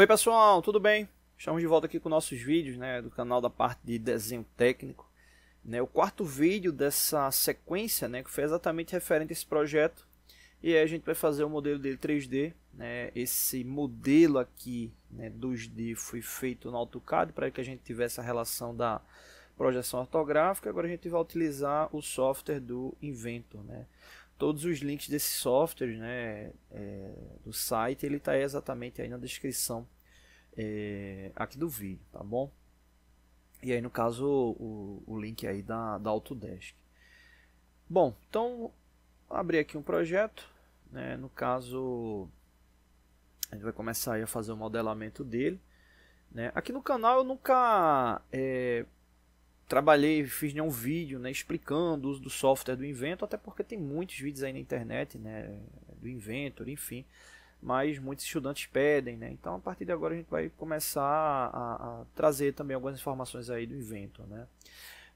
Oi pessoal, tudo bem? Estamos de volta aqui com nossos vídeos né, do canal da parte de desenho técnico. Né, o quarto vídeo dessa sequência né, que foi exatamente referente a esse projeto. E aí a gente vai fazer o modelo dele 3D. Né, esse modelo aqui né, 2D foi feito no AutoCAD para que a gente tivesse a relação da projeção ortográfica. Agora a gente vai utilizar o software do Inventor. Né todos os links desses softwares né, é, do site, ele está exatamente aí na descrição é, aqui do vídeo, tá bom? E aí, no caso, o, o link aí da, da Autodesk. Bom, então, abrir aqui um projeto, né, no caso, a gente vai começar a fazer o modelamento dele. Né? Aqui no canal eu nunca é, trabalhei, fiz né, um vídeo né, explicando o uso do software do Inventor, até porque tem muitos vídeos aí na internet né, do Inventor, enfim. Mas muitos estudantes pedem, né? Então a partir de agora a gente vai começar a, a trazer também algumas informações aí do Inventor, né?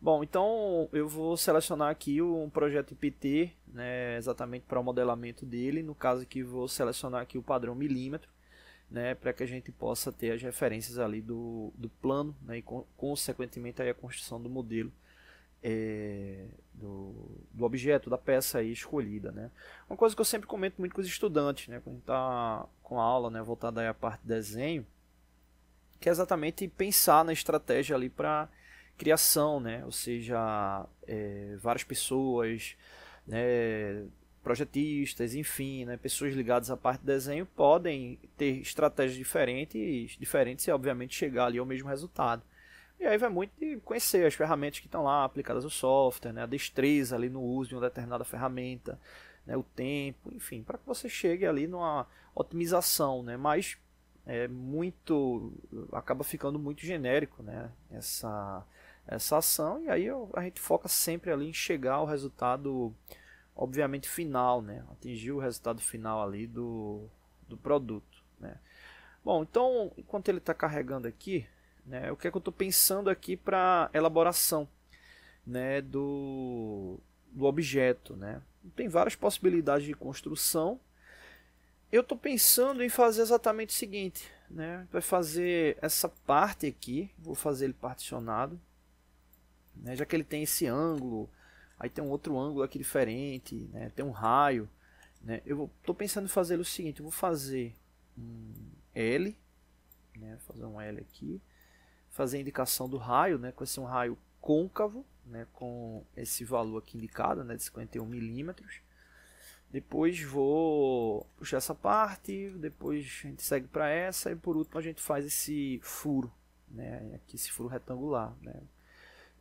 Bom, então eu vou selecionar aqui um projeto IPT, né, exatamente para o modelamento dele. No caso aqui, vou selecionar aqui o padrão milímetro né, para que a gente possa ter as referências ali do, do plano né, e, consequentemente, aí a construção do modelo é, do, do, objeto, da peça escolhida. Né? Uma coisa que eu sempre comento muito com os estudantes, né, quando está com a aula né, voltada aí à parte de desenho, que é exatamente pensar na estratégia ali para criação, né? ou seja, é, várias pessoas, né, projetistas, enfim, né, pessoas ligadas à parte de desenho podem ter estratégias diferentes, diferentes e obviamente chegar ali ao mesmo resultado. E aí vai muito de conhecer as ferramentas que estão lá aplicadas ao software, né, a destreza ali no uso de uma determinada ferramenta, né, o tempo, enfim, para que você chegue ali numa otimização, né, mas é muito acaba ficando muito genérico, né, essa essa ação e aí a gente foca sempre ali em chegar ao resultado obviamente, final, né? Atingir o resultado final ali do, do produto, né? Bom, então, enquanto ele está carregando aqui, né, o que é que eu estou pensando aqui para elaboração né, do, do objeto, né? Tem várias possibilidades de construção. Eu estou pensando em fazer exatamente o seguinte, né? Vai fazer essa parte aqui, vou fazer ele particionado, né? já que ele tem esse ângulo, aí tem um outro ângulo aqui diferente, né? tem um raio. Né? Eu estou pensando em fazer o seguinte, eu vou fazer um L, né? Vou fazer um L aqui, fazer a indicação do raio, né? esse um raio côncavo, né? com esse valor aqui indicado, né? de 51 milímetros. Depois vou puxar essa parte, depois a gente segue para essa e por último a gente faz esse furo, né? Aqui esse furo retangular, né?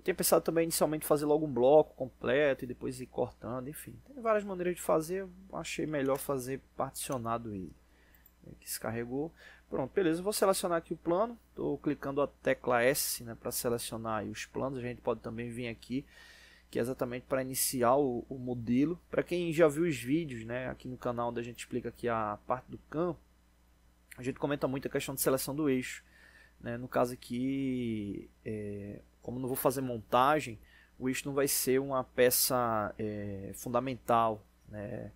tinha pensado também inicialmente fazer logo um bloco completo e depois ir cortando, enfim. Tem várias maneiras de fazer, achei melhor fazer particionado e que carregou Pronto, beleza, vou selecionar aqui o plano, estou clicando a tecla S né, para selecionar os planos, a gente pode também vir aqui, que é exatamente para iniciar o, o modelo. Para quem já viu os vídeos né, aqui no canal onde a gente explica aqui a parte do campo, a gente comenta muito a questão de seleção do eixo. Né? No caso aqui, é, como não vou fazer montagem, o eixo não vai ser uma peça é, fundamental, né?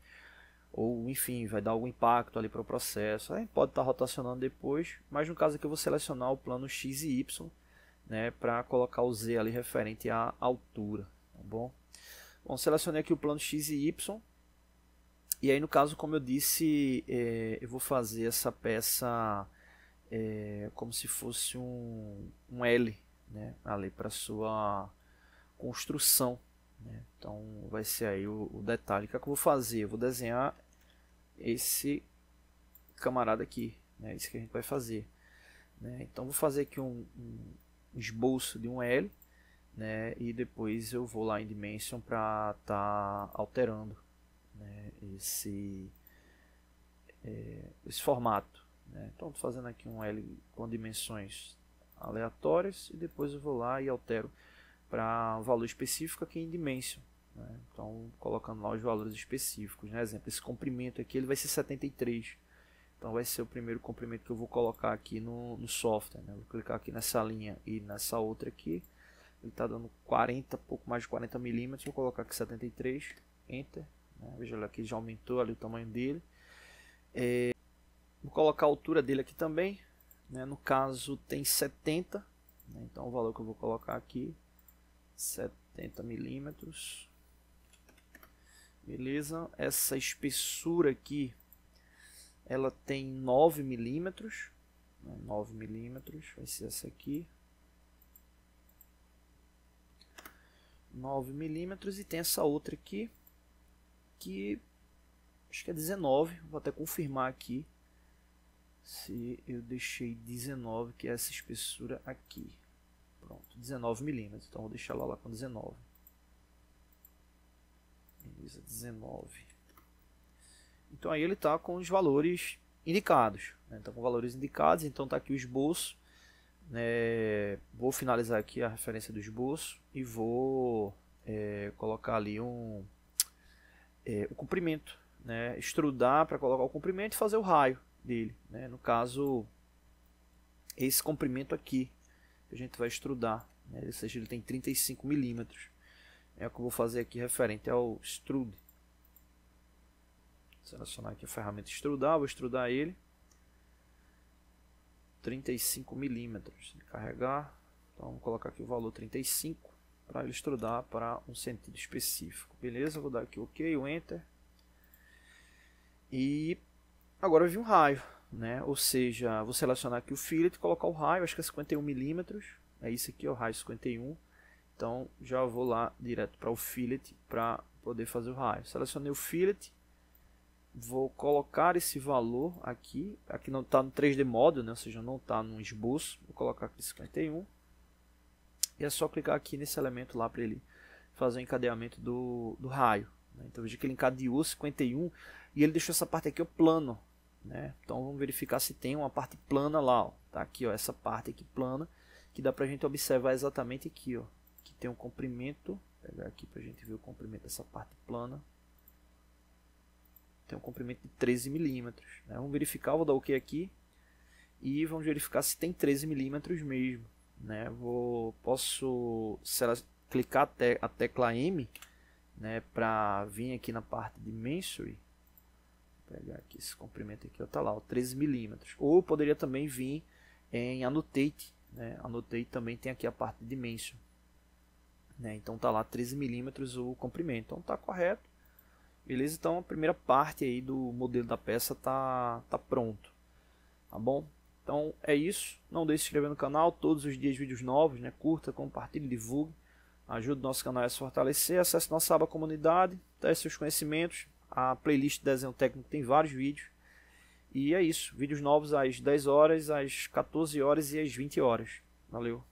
ou enfim, vai dar algum impacto ali para o processo. Aí pode estar tá rotacionando depois, mas no caso aqui eu vou selecionar o plano X e Y né, para colocar o Z ali referente à altura. Tá bom? bom, selecionei aqui o plano X e Y. E aí, no caso, como eu disse, é, eu vou fazer essa peça é, como se fosse um, um L né, ali para sua construção. Né? Então vai ser aí o, o detalhe. O que, é que eu vou fazer? Eu vou desenhar esse camarada aqui. É né? isso que a gente vai fazer. Né? Então vou fazer aqui um, um esboço de um L. Né, e depois eu vou lá em Dimension para estar tá alterando né, esse, é, esse formato. Né? Então estou fazendo aqui um L com dimensões aleatórias e depois eu vou lá e altero para um valor específico aqui em dimension. Né? Então colocando lá os valores específicos. Né? Exemplo, esse comprimento aqui ele vai ser 73. Então vai ser o primeiro comprimento que eu vou colocar aqui no, no software. Né? Vou clicar aqui nessa linha e nessa outra aqui. Ele está dando 40, pouco mais de 40 milímetros. Vou colocar aqui 73, Enter. Né? Veja lá que já aumentou ali o tamanho dele. É, Vou colocar a altura dele aqui também. Né? No caso tem 70. Né? Então o valor que eu vou colocar aqui. 70 milímetros. Beleza. Essa espessura aqui. Ela tem 9 milímetros. Né? 9 milímetros. Vai ser essa aqui. 9 milímetros. E tem essa outra aqui. Que acho que é 19. Vou até confirmar aqui se eu deixei 19, que é essa espessura aqui. Pronto, 19 milímetros, então vou deixar lá, lá com 19. Beleza, 19. Então aí ele está com os valores indicados. Né? Então com valores indicados, então está aqui o esboço. Né? vou finalizar aqui a referência do esboço e vou é, colocar ali um, é, o comprimento. Né? Extrudar para colocar o comprimento e fazer o raio dele. Né? No caso, esse comprimento aqui que a gente vai extrudar, né? ou seja, ele tem 35 milímetros. É o que eu vou fazer aqui referente ao extrude. Selecionar aqui a ferramenta extrudar, vou extrudar ele. 35 milímetros. Carregar, então vou colocar aqui o valor 35 para ele extrudar para um sentido específico. Beleza, vou dar aqui o OK, o Enter. E Agora eu vi um raio, né? Ou seja, vou selecionar aqui o fillet, colocar o raio, acho que é 51 milímetros. É isso aqui, ó, o raio 51. Então já vou lá direto para o fillet para poder fazer o raio. Selecionei o fillet, vou colocar esse valor aqui. Aqui não está no 3D modo, né? ou seja, não está no esboço. Vou colocar aqui 51. E é só clicar aqui nesse elemento lá para ele fazer o encadeamento do, do raio. Né? Então veja que ele encadeou 51 e ele deixou essa parte aqui o plano. Né? Então vamos verificar se tem uma parte plana lá, ó. tá aqui ó, essa parte aqui plana, que dá para a gente observar exatamente aqui, ó, que tem um comprimento, vou pegar aqui para a gente ver o comprimento dessa parte plana, tem um comprimento de 13 milímetros, né? vamos verificar, vou dar o OK aqui, e vamos verificar se tem 13 milímetros mesmo, né? vou, posso clicar até te a tecla M, né, para vir aqui na parte de Mensury, pegar aqui esse comprimento aqui, ó, tá lá, ó, 13 milímetros. Ou poderia também vir em Annotate, né? Annotate também tem aqui a parte de dimension. Né? Então tá lá 13 milímetros o comprimento, então tá correto. Beleza, então a primeira parte aí do modelo da peça tá, tá pronto, tá bom? Então é isso, não deixe de se inscrever no canal, todos os dias vídeos novos, né? curta, compartilhe, divulgue, ajude o nosso canal a se fortalecer, acesse nossa aba comunidade, teste seus conhecimentos, a playlist Desenho Técnico tem vários vídeos. E é isso. Vídeos novos às 10 horas, às 14 horas e às 20 horas. Valeu.